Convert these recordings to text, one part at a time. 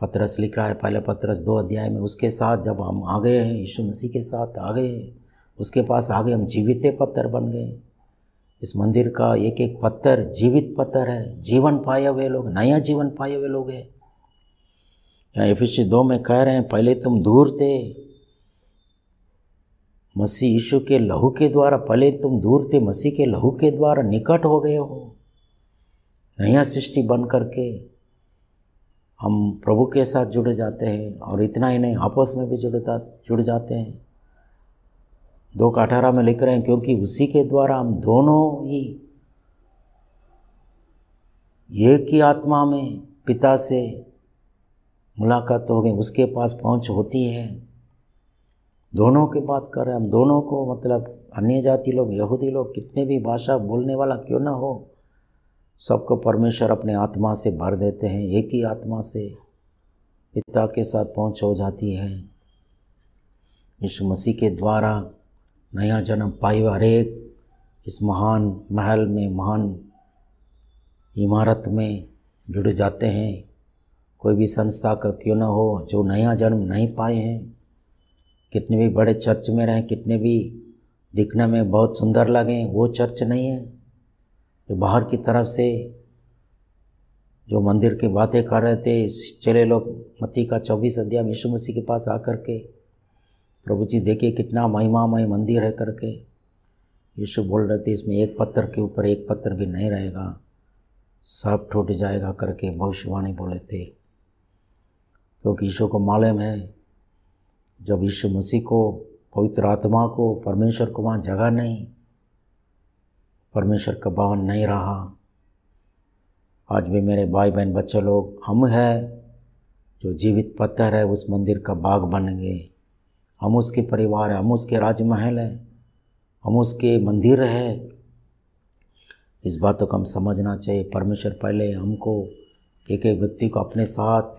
पत्रस लिख रहा है पहले पत्रस दो अध्याय में उसके साथ जब हम आ गए हैं यीशु मसीह के साथ आ गए हैं उसके पास आ गए हम जीवित पत्थर बन गए इस मंदिर का एक एक पत्थर जीवित पत्थर है जीवन पाए हुए लोग नया जीवन पाए हुए लोग हैं यहाँ एफिसी दो में कह रहे हैं पहले तुम दूर थे मसीह यीशु के लहू के द्वारा पहले तुम दूर थे मसीह के लहू के द्वारा निकट हो गए हो नया सृष्टि बन करके हम प्रभु के साथ जुड़ जाते हैं और इतना ही नहीं आपस में भी जुड़ता जुड़ जाते हैं दो का अठारह में लिख रहे हैं क्योंकि उसी के द्वारा हम दोनों ही एक ही आत्मा में पिता से मुलाकात हो गई उसके पास पहुंच होती है दोनों की बात कर रहे हैं हम दोनों को मतलब अन्य जाति लोग यहूदी लोग कितने भी भाषा बोलने वाला क्यों ना हो सबको परमेश्वर अपने आत्मा से भर देते हैं एक ही आत्मा से पिता के साथ पहुँच हो जाती है यीशु मसीह के द्वारा नया जन्म पाई हरेक इस महान महल में महान इमारत में जुड़ जाते हैं कोई भी संस्था का क्यों ना हो जो नया जन्म नहीं पाए हैं कितने भी बड़े चर्च में रहें कितने भी दिखने में बहुत सुंदर लगें वो चर्च नहीं है जो बाहर की तरफ से जो मंदिर की बातें कर रहे थे चले लोग मती का चौबीस अध्याय यीशु मसीह के पास आकर के प्रभु जी देखे कितना महिमामय मंदिर है करके यीशु बोल रहे थे इसमें एक पत्थर के ऊपर एक पत्थर भी नहीं रहेगा सब टूट जाएगा करके भविष्यवाणी बोले थे क्योंकि यीशु को मालूम है जब यीशु मसीह को पवित्र आत्मा को परमेश्वर को वहाँ जगह नहीं परमेश्वर का भवन नहीं रहा आज भी मेरे भाई बहन बच्चे लोग हम हैं जो जीवित पत्थर है उस मंदिर का बाग बन गए हम उसके परिवार हैं हम उसके राजमहल हैं हम उसके मंदिर है इस बातों को हम समझना चाहिए परमेश्वर पहले हमको एक एक व्यक्ति को अपने साथ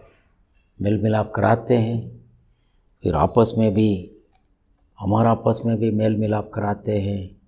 मिल मिलाप कराते हैं फिर आपस में भी हमारा आपस में भी मेल मिलाप कराते हैं